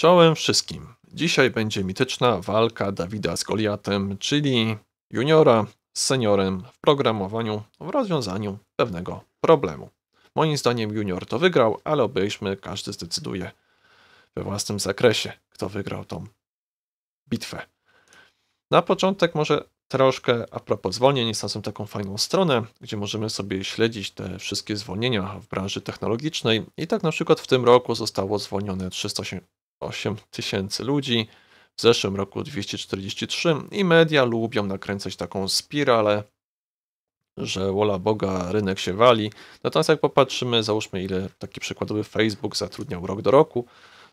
Czołem wszystkim. Dzisiaj będzie mityczna walka Dawida z Goliatem, czyli juniora z seniorem w programowaniu w rozwiązaniu pewnego problemu. Moim zdaniem junior to wygrał, ale obejrzmy, każdy zdecyduje we własnym zakresie, kto wygrał tą bitwę. Na początek może troszkę a propos zwolnień, jestem taką fajną stronę, gdzie możemy sobie śledzić te wszystkie zwolnienia w branży technologicznej i tak na przykład w tym roku zostało zwolnione 300, 8 tysięcy ludzi, w zeszłym roku 243 i media lubią nakręcać taką spiralę, że wola Boga, rynek się wali. Natomiast jak popatrzymy, załóżmy ile taki przykładowy Facebook zatrudniał rok do roku,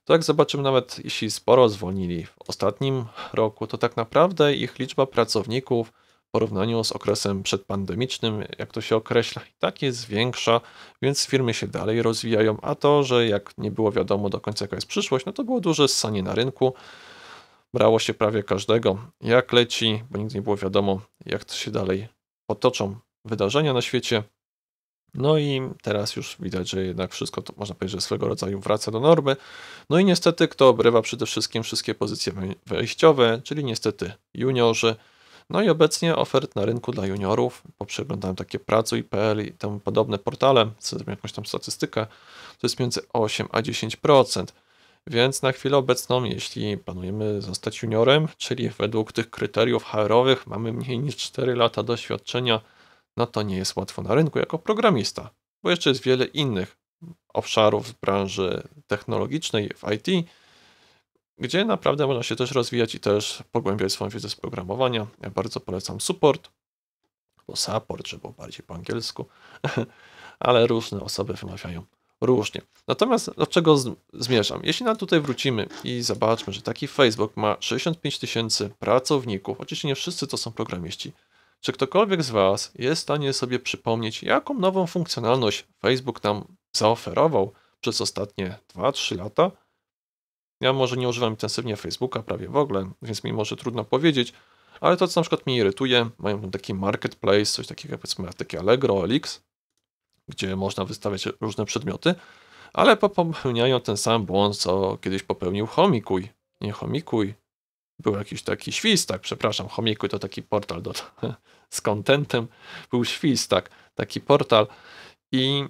to jak zobaczymy nawet jeśli sporo zwolnili w ostatnim roku, to tak naprawdę ich liczba pracowników porównaniu z okresem przedpandemicznym, jak to się określa, i tak jest większa, więc firmy się dalej rozwijają, a to, że jak nie było wiadomo do końca jaka jest przyszłość, no to było duże ssanie na rynku, brało się prawie każdego, jak leci, bo nigdy nie było wiadomo, jak to się dalej potoczą wydarzenia na świecie. No i teraz już widać, że jednak wszystko to można powiedzieć, że swego rodzaju wraca do normy. No i niestety, kto obrywa przede wszystkim wszystkie pozycje wejściowe, czyli niestety juniorzy, no i obecnie ofert na rynku dla juniorów, bo przeglądałem takie pracuj.pl i tam podobne portale, zrobiłem jakąś tam statystykę, to jest między 8 a 10%. Więc na chwilę obecną, jeśli planujemy zostać juniorem, czyli według tych kryteriów HR-owych mamy mniej niż 4 lata doświadczenia, no to nie jest łatwo na rynku jako programista, bo jeszcze jest wiele innych obszarów z branży technologicznej w IT, gdzie naprawdę można się też rozwijać i też pogłębiać swoją wiedzę z programowania. Ja bardzo polecam support, bo support, żeby było bardziej po angielsku, ale różne osoby wymawiają różnie. Natomiast do czego zmierzam? Jeśli na tutaj wrócimy i zobaczmy, że taki Facebook ma 65 tysięcy pracowników, oczywiście nie wszyscy to są programiści, czy ktokolwiek z Was jest w stanie sobie przypomnieć, jaką nową funkcjonalność Facebook nam zaoferował przez ostatnie 2-3 lata? Ja może nie używam intensywnie Facebooka prawie w ogóle, więc mi może trudno powiedzieć, ale to, co na przykład mnie irytuje, mają tam taki marketplace, coś takiego powiedzmy jak takie Allegro, Elix, gdzie można wystawiać różne przedmioty, ale popełniają ten sam błąd, co kiedyś popełnił Homikuj. Nie Homikuj, był jakiś taki świstak, przepraszam, Homikuj to taki portal do, z kontentem, był świstak, taki portal i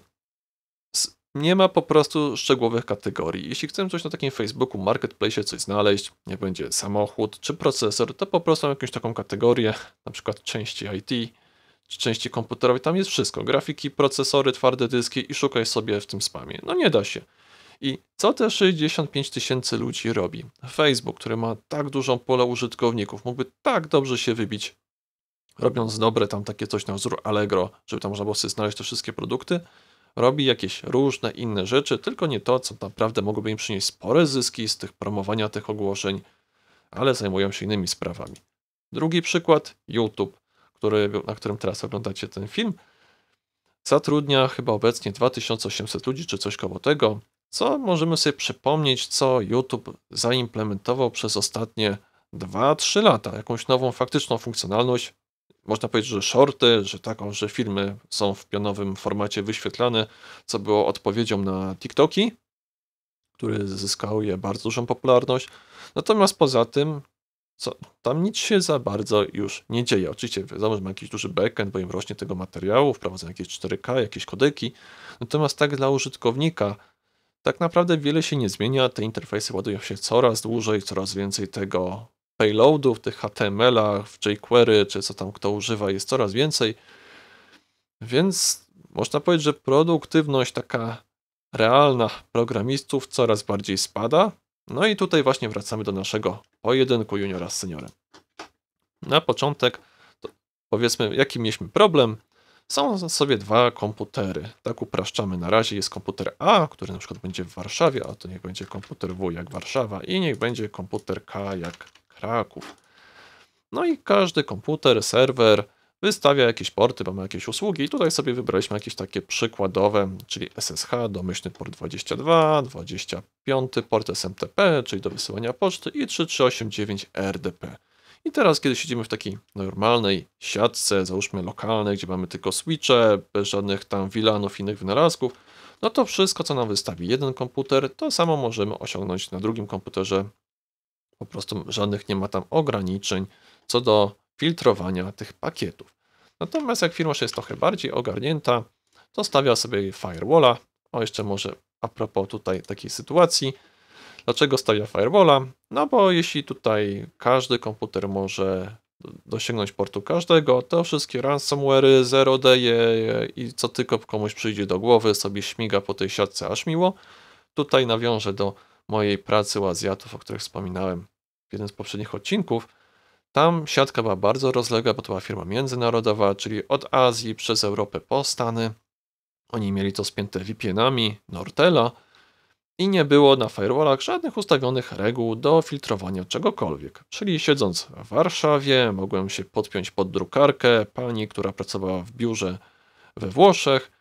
nie ma po prostu szczegółowych kategorii. Jeśli chcemy coś na takim Facebooku Marketplace coś znaleźć, nie będzie samochód czy procesor, to po prostu mam jakąś taką kategorię, na przykład części IT czy części komputerowej. Tam jest wszystko: grafiki, procesory, twarde dyski i szukaj sobie w tym spamie. No nie da się. I co te 65 tysięcy ludzi robi? Facebook, który ma tak dużą pole użytkowników, mógłby tak dobrze się wybić, robiąc dobre tam takie coś na wzór Allegro, żeby tam można było sobie znaleźć te wszystkie produkty robi jakieś różne inne rzeczy, tylko nie to, co naprawdę mogłoby im przynieść spore zyski z tych promowania tych ogłoszeń, ale zajmują się innymi sprawami. Drugi przykład, YouTube, który, na którym teraz oglądacie ten film, zatrudnia chyba obecnie 2800 ludzi czy coś koło tego, co możemy sobie przypomnieć, co YouTube zaimplementował przez ostatnie 2-3 lata, jakąś nową faktyczną funkcjonalność, można powiedzieć, że shorty, że taką, że filmy są w pionowym formacie wyświetlane, co było odpowiedzią na TikToki, które zyskały bardzo dużą popularność. Natomiast poza tym, co, tam nic się za bardzo już nie dzieje. Oczywiście wiadomo, że ma jakiś duży backend, bo im rośnie tego materiału, wprowadzają jakieś 4K, jakieś kodeki. Natomiast tak dla użytkownika tak naprawdę wiele się nie zmienia. Te interfejsy ładują się coraz dłużej, coraz więcej tego payloadów, tych HTML-ach, w jQuery, czy co tam kto używa, jest coraz więcej. Więc można powiedzieć, że produktywność taka realna programistów coraz bardziej spada. No i tutaj właśnie wracamy do naszego pojedynku juniora z seniorem. Na początek powiedzmy, jaki mieliśmy problem. Są sobie dwa komputery. Tak upraszczamy na razie. Jest komputer A, który na przykład będzie w Warszawie, a to niech będzie komputer W jak Warszawa i niech będzie komputer K jak Kraków. No i każdy komputer, serwer wystawia jakieś porty, bo ma jakieś usługi i tutaj sobie wybraliśmy jakieś takie przykładowe, czyli SSH, domyślny port 22, 25 port SMTP, czyli do wysyłania poczty i 3389 RDP. I teraz, kiedy siedzimy w takiej normalnej siatce, załóżmy lokalnej, gdzie mamy tylko switche, bez żadnych tam VLANów, innych wynalazków, no to wszystko, co nam wystawi jeden komputer, to samo możemy osiągnąć na drugim komputerze po prostu żadnych nie ma tam ograniczeń co do filtrowania tych pakietów. Natomiast jak firma jest trochę bardziej ogarnięta, to stawia sobie firewalla. O, jeszcze może a propos tutaj takiej sytuacji. Dlaczego stawia firewalla? No bo jeśli tutaj każdy komputer może dosięgnąć portu każdego, to wszystkie ransomware'y, 0D i co tylko komuś przyjdzie do głowy, sobie śmiga po tej siatce aż miło. Tutaj nawiążę do mojej pracy u Azjatów, o których wspominałem w jednym z poprzednich odcinków, tam siatka była bardzo rozległa, bo to była firma międzynarodowa, czyli od Azji przez Europę po Stany. Oni mieli to spięte VPN-ami Nortela i nie było na firewallach żadnych ustawionych reguł do filtrowania czegokolwiek. Czyli siedząc w Warszawie, mogłem się podpiąć pod drukarkę pani, która pracowała w biurze we Włoszech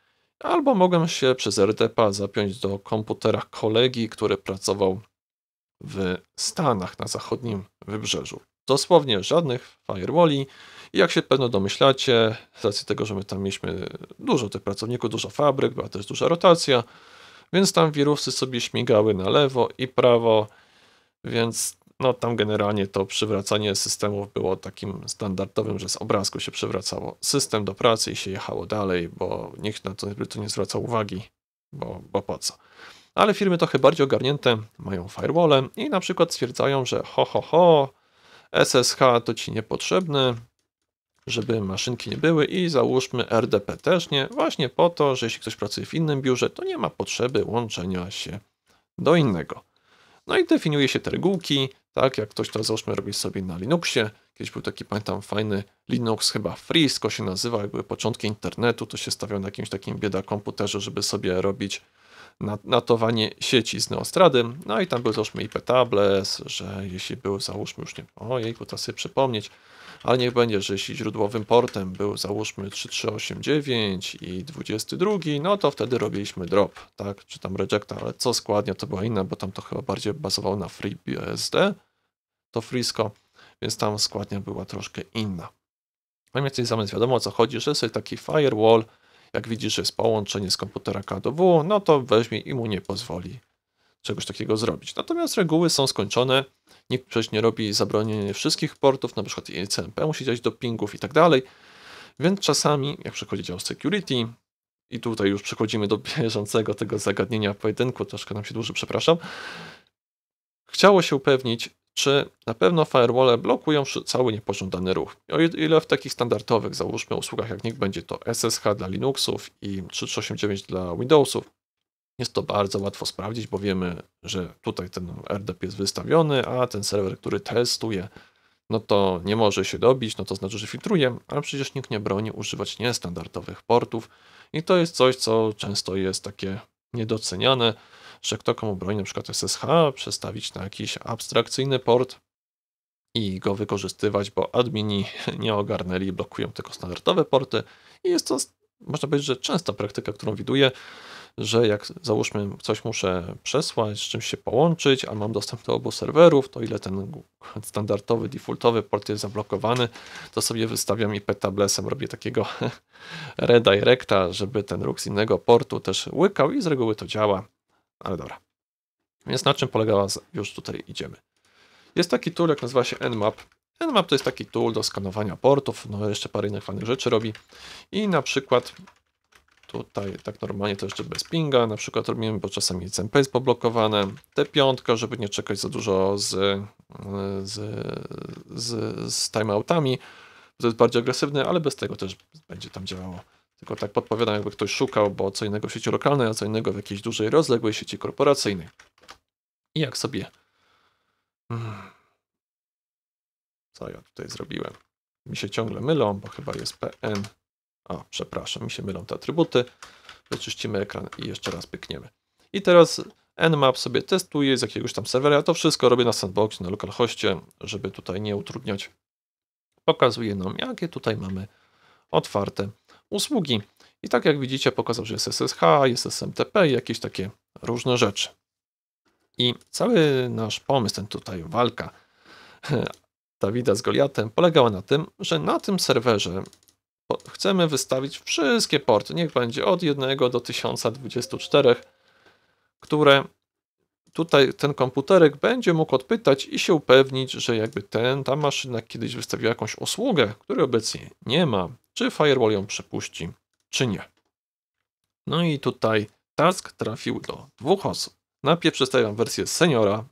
albo mogłem się przez RTP zapiąć do komputera kolegi, który pracował w Stanach na zachodnim wybrzeżu. Dosłownie żadnych firewalli. I jak się pewno domyślacie, z racji tego, że my tam mieliśmy dużo tych pracowników, dużo fabryk, była też duża rotacja, więc tam wirusy sobie śmigały na lewo i prawo, więc no tam generalnie to przywracanie systemów było takim standardowym, że z obrazku się przywracało system do pracy i się jechało dalej, bo nikt na to, to nie zwraca uwagi, bo, bo po co. Ale firmy trochę bardziej ogarnięte mają firewallem i na przykład stwierdzają, że ho, ho, ho, SSH to ci niepotrzebne, żeby maszynki nie były i załóżmy RDP też nie, właśnie po to, że jeśli ktoś pracuje w innym biurze, to nie ma potrzeby łączenia się do innego. No i definiuje się te regułki, tak? Jak ktoś to załóżmy robi sobie na Linuxie, kiedyś był taki, pamiętam, fajny Linux chyba Frisco się nazywa, jakby były początki internetu, to się stawiał na jakimś takim bieda komputerze, żeby sobie robić natowanie sieci z Neostrady, no i tam był załóżmy IP tables, że jeśli był załóżmy już nie, o, teraz sobie przypomnieć, ale niech będzie, że jeśli źródłowym portem był załóżmy 3389 i 22, no to wtedy robiliśmy drop, tak, czy tam reject, ale co składnia to była inna, bo tam to chyba bardziej bazowało na FreeBSD, to Frisco, więc tam składnia była troszkę inna. Mam więcej zamiast wiadomo o co chodzi, że sobie taki firewall, jak widzisz, że jest połączenie z komputera KDW, no to weźmie i mu nie pozwoli czegoś takiego zrobić. Natomiast reguły są skończone, nikt przecież nie robi zabronienia wszystkich portów, na przykład CMP, musi działać do pingów i tak dalej, więc czasami, jak przechodzi dział security, i tutaj już przechodzimy do bieżącego tego zagadnienia w pojedynku, troszkę nam się dłuży, przepraszam, chciało się upewnić, czy na pewno firewall blokują cały niepożądany ruch. O ile w takich standardowych, załóżmy usługach, jak niech będzie to SSH dla Linuxów i 3389 dla Windowsów, jest to bardzo łatwo sprawdzić, bo wiemy, że tutaj ten RDP jest wystawiony, a ten serwer, który testuje, no to nie może się dobić, no to znaczy, że filtruje, ale przecież nikt nie broni używać niestandardowych portów i to jest coś, co często jest takie niedoceniane, że kto komu broni, na przykład SSH, przestawić na jakiś abstrakcyjny port i go wykorzystywać, bo admini nie ogarnęli, blokują tylko standardowe porty i jest to, można powiedzieć, że częsta praktyka, którą widuję, że jak załóżmy coś muszę przesłać, z czymś się połączyć, a mam dostęp do obu serwerów, to ile ten standardowy, defaultowy port jest zablokowany, to sobie wystawiam i petablesem robię takiego redirecta, żeby ten ruch z innego portu też łykał i z reguły to działa ale dobra. Więc na czym polegała, już tutaj idziemy. Jest taki tool, jak nazywa się Nmap. Nmap to jest taki tool do skanowania portów, no jeszcze parę innych fajnych rzeczy robi. I na przykład tutaj tak normalnie to jeszcze bez pinga, na przykład robimy, bo czasami SMP jest poblokowane, T5, żeby nie czekać za dużo z, z, z, z timeoutami, to jest bardziej agresywny, ale bez tego też będzie tam działało. Tylko tak podpowiadam, jakby ktoś szukał, bo co innego w sieci lokalnej, a co innego w jakiejś dużej, rozległej sieci korporacyjnej. I jak sobie... Hmm. Co ja tutaj zrobiłem? Mi się ciągle mylą, bo chyba jest PN. O, przepraszam, mi się mylą te atrybuty. Wyczyścimy ekran i jeszcze raz pykniemy. I teraz Nmap sobie testuje z jakiegoś tam serwera. Ja to wszystko robię na sandbox, na localhoście, żeby tutaj nie utrudniać. Pokazuje nam, jakie tutaj mamy otwarte usługi. I tak jak widzicie, pokazał, że jest SSH, jest SMTP i jakieś takie różne rzeczy. I cały nasz pomysł, ten tutaj walka Dawida z Goliatem, polegała na tym, że na tym serwerze chcemy wystawić wszystkie porty, niech będzie od 1 do 1024, które tutaj ten komputerek będzie mógł odpytać i się upewnić, że jakby ten, ta maszyna kiedyś wystawiła jakąś usługę, której obecnie nie ma, czy firewall ją przepuści, czy nie. No i tutaj task trafił do dwóch osób. Najpierw przedstawiam wersję seniora,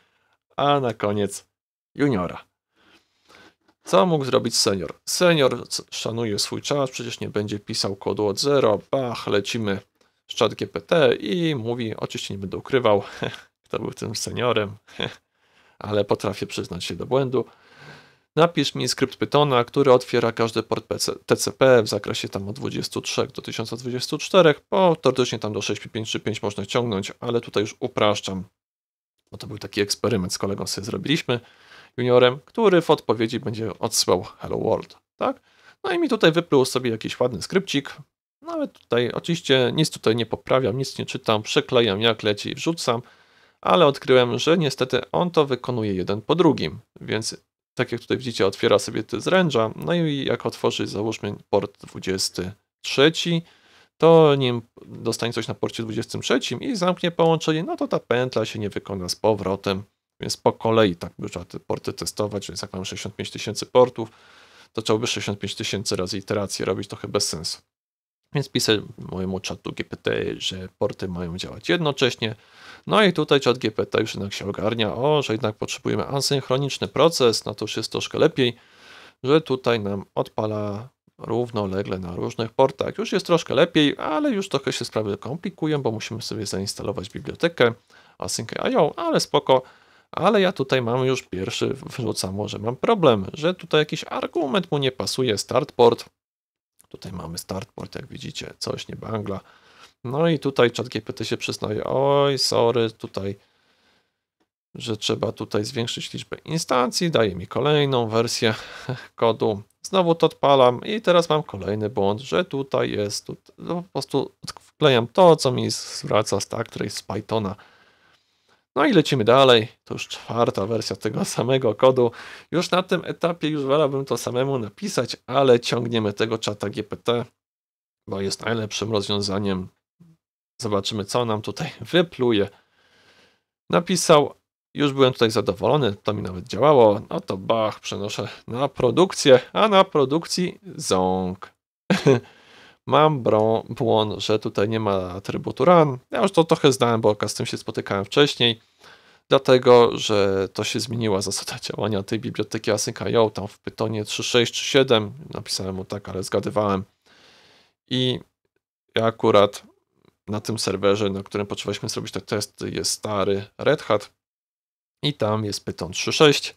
a na koniec juniora. Co mógł zrobić senior? Senior szanuje swój czas, przecież nie będzie pisał kodu od zero, bach, lecimy z czat GPT i mówi, oczywiście nie będę ukrywał, kto był tym seniorem, ale potrafię przyznać się do błędu. Napisz mi skrypt Pythona, który otwiera każdy port TCP w zakresie tam od 23 do 1024, bo teoretycznie tam do 6535 można ciągnąć, ale tutaj już upraszczam, bo to był taki eksperyment z kolegą sobie zrobiliśmy, juniorem, który w odpowiedzi będzie odsyłał hello world, tak? No i mi tutaj wypluł sobie jakiś ładny skrypcik, nawet tutaj oczywiście nic tutaj nie poprawiam, nic nie czytam, przeklejam jak leci i wrzucam, ale odkryłem, że niestety on to wykonuje jeden po drugim, więc tak jak tutaj widzicie, otwiera sobie te zręcza. No i jak otworzy, załóżmy, port 23, to nim dostanie coś na porcie 23 i zamknie połączenie, no to ta pętla się nie wykona z powrotem. Więc po kolei tak by trzeba te porty testować, więc jak mam 65 tysięcy portów, to trzeba by 65 tysięcy razy iteracji robić, trochę bez sensu. Więc piszę mojemu czatu GPT, że porty mają działać jednocześnie, no i tutaj GPT tak już jednak się ogarnia, o, że jednak potrzebujemy asynchroniczny proces, no to już jest troszkę lepiej, że tutaj nam odpala równolegle na różnych portach. Już jest troszkę lepiej, ale już trochę się sprawy komplikują, bo musimy sobie zainstalować bibliotekę async.io, ale spoko. Ale ja tutaj mam już pierwszy, wrzucam może mam problem, że tutaj jakiś argument mu nie pasuje, start port. Tutaj mamy start port, jak widzicie, coś nie bangla. No i tutaj ChatGPT się przyznaje, oj, sorry, tutaj, że trzeba tutaj zwiększyć liczbę instancji, daje mi kolejną wersję kodu. Znowu to odpalam i teraz mam kolejny błąd, że tutaj jest, tu, no, po prostu wklejam to, co mi zwraca z Trace z Pythona. No i lecimy dalej. To już czwarta wersja tego samego kodu. Już na tym etapie już wolałbym to samemu napisać, ale ciągniemy tego czata GPT, bo jest najlepszym rozwiązaniem Zobaczymy, co nam tutaj wypluje. Napisał, już byłem tutaj zadowolony, to mi nawet działało. No to bach, przenoszę na produkcję, a na produkcji ząg. Mam brą, błąd, że tutaj nie ma atrybutu run. Ja już to trochę znałem, bo z tym się spotykałem wcześniej. Dlatego, że to się zmieniła zasada działania tej biblioteki async.io, tam w Pytonie 3.6 czy 7, napisałem mu tak, ale zgadywałem. I ja akurat na tym serwerze, na którym potrzebowaliśmy zrobić te testy, jest stary Red Hat i tam jest Python 3.6,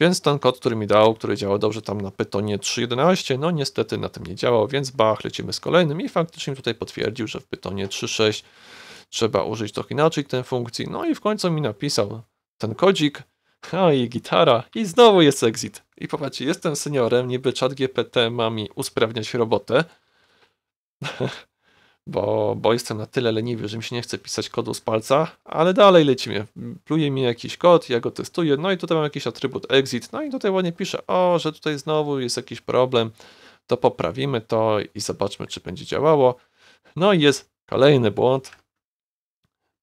więc ten kod, który mi dał, który działał dobrze tam na Pythonie 3.11, no niestety na tym nie działał, więc bach, lecimy z kolejnym i faktycznie tutaj potwierdził, że w Pythonie 3.6 trzeba użyć trochę inaczej tej funkcji, no i w końcu mi napisał ten kodzik, a i gitara, i znowu jest exit. I popatrzcie, jestem seniorem, niby GPT ma mi usprawniać robotę, bo, bo jestem na tyle leniwy, że mi się nie chce pisać kodu z palca, ale dalej lecimy. Pluje mi jakiś kod, ja go testuję, no i tutaj mam jakiś atrybut exit, no i tutaj ładnie piszę, o, że tutaj znowu jest jakiś problem, to poprawimy to i zobaczmy, czy będzie działało. No i jest kolejny błąd,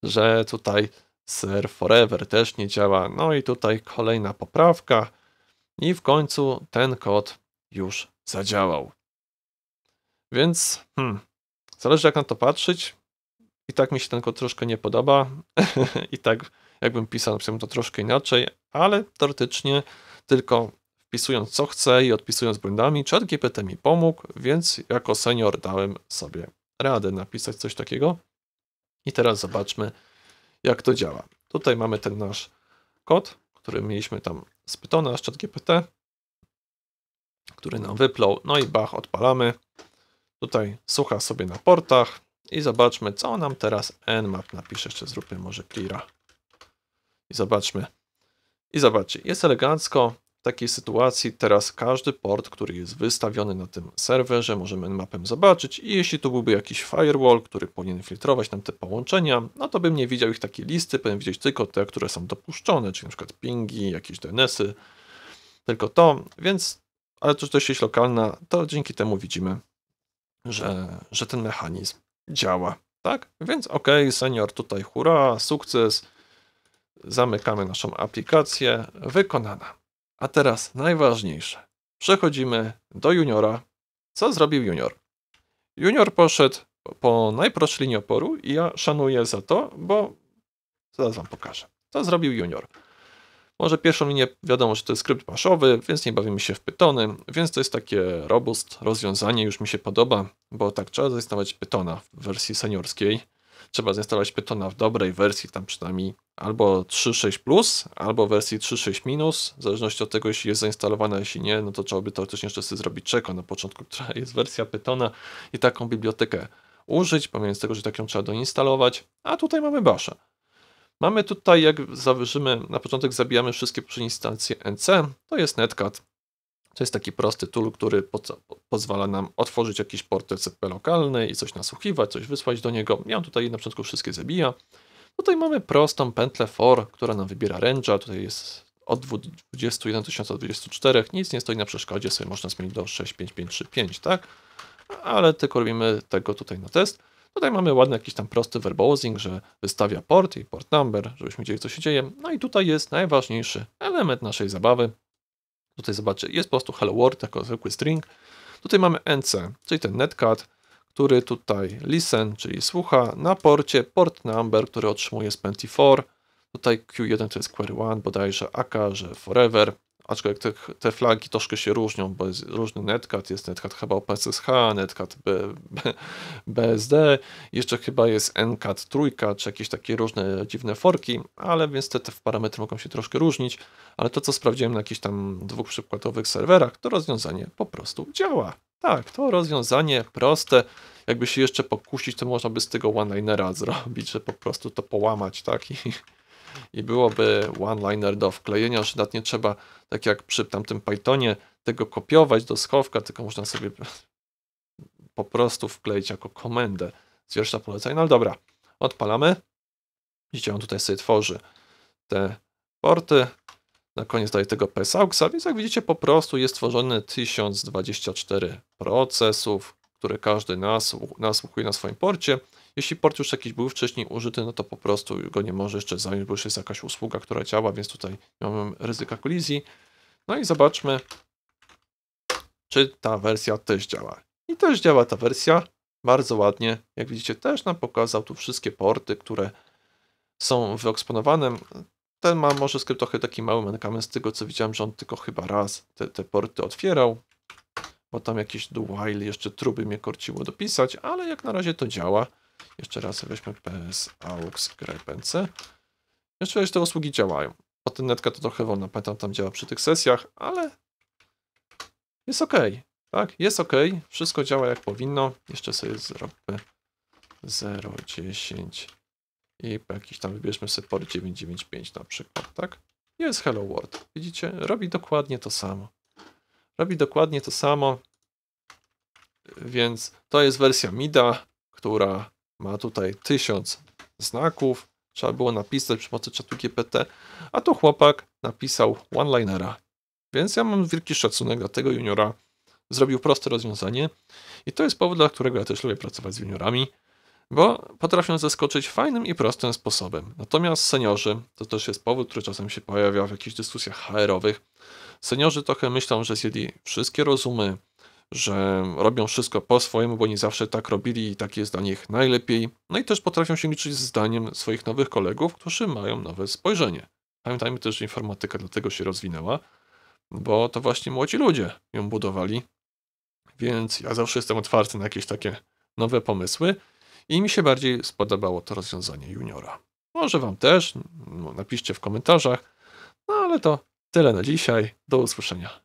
że tutaj serve forever też nie działa, no i tutaj kolejna poprawka i w końcu ten kod już zadziałał. Więc hmm, Zależy jak na to patrzeć. I tak mi się ten kod troszkę nie podoba. I tak jakbym pisał, napisałbym to troszkę inaczej, ale teoretycznie tylko wpisując co chcę i odpisując błędami, ChatGPT mi pomógł, więc jako senior dałem sobie radę napisać coś takiego. I teraz zobaczmy, jak to działa. Tutaj mamy ten nasz kod, który mieliśmy tam z Pytona, z ChatGPT, który nam wyplął, no i bach, odpalamy. Tutaj słucha sobie na portach i zobaczmy, co nam teraz nmap napisze. Jeszcze zróbmy może cleara. I zobaczmy. I zobaczcie, jest elegancko. W takiej sytuacji teraz każdy port, który jest wystawiony na tym serwerze, możemy nmapem zobaczyć i jeśli tu byłby jakiś firewall, który powinien filtrować nam te połączenia, no to bym nie widział ich takiej listy, powinien widzieć tylko te, które są dopuszczone, czyli np. pingi, jakieś DNS-y, tylko to, więc, ale to, że to jest sieć lokalna, to dzięki temu widzimy że, że ten mechanizm działa, tak? Więc ok, senior, tutaj hura, sukces, zamykamy naszą aplikację, wykonana. A teraz najważniejsze, przechodzimy do juniora. Co zrobił junior? Junior poszedł po najprostszej linii oporu i ja szanuję za to, bo zaraz wam pokażę. Co zrobił junior? Może pierwszą linię wiadomo, że to jest skrypt paszowy, więc nie bawimy się w pytony, więc to jest takie robust rozwiązanie, już mi się podoba, bo tak trzeba zainstalować pytona w wersji seniorskiej. Trzeba zainstalować pytona w dobrej wersji, tam przynajmniej albo 3.6+, albo wersji 3.6-, w zależności od tego, jeśli jest zainstalowana, jeśli nie, no to trzeba by to teoretycznie jeszcze sobie zrobić czeko na początku, która jest wersja pytona i taką bibliotekę użyć, pomimo tego, że taką trzeba doinstalować, a tutaj mamy baszę. Mamy tutaj, jak zawyżymy, na początek zabijamy wszystkie instancje NC, to jest netcat. To jest taki prosty tool, który po, po, pozwala nam otworzyć jakiś port TCP lokalny i coś nasłuchiwać, coś wysłać do niego. Ja tutaj na początku wszystkie zabija. Tutaj mamy prostą pętlę for, która nam wybiera range'a. Tutaj jest od 21 do 24, nic nie stoi na przeszkodzie, sobie można zmienić do 65535, tak? Ale tylko robimy tego tutaj na test. Tutaj mamy ładny jakiś tam prosty verbosing, że wystawia port i port number, żebyśmy wiedzieli co się dzieje. No i tutaj jest najważniejszy element naszej zabawy. Tutaj zobaczcie, jest po prostu hello world jako zwykły string. Tutaj mamy nc, czyli ten netcat, który tutaj listen, czyli słucha, na porcie port number, który otrzymuje z 24. Tutaj Q1 to jest query 1 bodajże, AK, że forever, aczkolwiek te, te flagi troszkę się różnią, bo jest różny netcat, jest netcat chyba OPSSH, netcat B, B, BSD, jeszcze chyba jest ncat trójka, czy jakieś takie różne dziwne forki, ale więc te, te parametry mogą się troszkę różnić, ale to co sprawdziłem na jakichś tam dwóch przykładowych serwerach, to rozwiązanie po prostu działa. Tak, to rozwiązanie proste, jakby się jeszcze pokusić, to można by z tego one-linera zrobić, że po prostu to połamać, tak, i i byłoby one-liner do wklejenia, że nawet nie trzeba, tak jak przy tamtym Pythonie, tego kopiować do schowka, tylko można sobie po prostu wkleić jako komendę z wiersza polecaj. No dobra, odpalamy. Widzicie, on tutaj sobie tworzy te porty. Na koniec daje tego PSAUXa, więc jak widzicie po prostu jest tworzony 1024 procesów, które każdy nas nasłuchuje na swoim porcie. Jeśli port już jakiś był wcześniej użyty, no to po prostu go nie może jeszcze zająć, bo już jest jakaś usługa, która działa, więc tutaj nie mamy ryzyka kolizji. No i zobaczmy, czy ta wersja też działa. I też działa ta wersja bardzo ładnie. Jak widzicie, też nam pokazał tu wszystkie porty, które są wyeksponowane. Ten ma może skrypt trochę taki mały mankament z tego, co widziałem, że on tylko chyba raz te, te porty otwierał, bo tam jakieś do while jeszcze truby mnie korciło dopisać, ale jak na razie to działa. Jeszcze raz weźmy ps aux grepence. Jeszcze te usługi działają. netka to trochę wolno, pamiętam tam działa przy tych sesjach, ale jest ok. Tak, jest ok, wszystko działa jak powinno. Jeszcze sobie zrobimy 0,10 i jakiś tam wybierzmy sobie pory 995 na przykład, tak? Jest Hello World. Widzicie? Robi dokładnie to samo. Robi dokładnie to samo, więc to jest wersja MIDA, która ma tutaj tysiąc znaków, trzeba było napisać przy pomocy czatu GPT, a to chłopak napisał one-linera. Więc ja mam wielki szacunek dla tego juniora. Zrobił proste rozwiązanie i to jest powód, dla którego ja też lubię pracować z juniorami, bo potrafią zaskoczyć fajnym i prostym sposobem. Natomiast seniorzy, to też jest powód, który czasem się pojawia w jakichś dyskusjach HR-owych, seniorzy trochę myślą, że zjedli wszystkie rozumy, że robią wszystko po swojemu, bo nie zawsze tak robili i tak jest dla nich najlepiej. No i też potrafią się liczyć z zdaniem swoich nowych kolegów, którzy mają nowe spojrzenie. Pamiętajmy też, że informatyka dlatego się rozwinęła, bo to właśnie młodzi ludzie ją budowali. Więc ja zawsze jestem otwarty na jakieś takie nowe pomysły i mi się bardziej spodobało to rozwiązanie juniora. Może Wam też, no, napiszcie w komentarzach. No ale to tyle na dzisiaj. Do usłyszenia.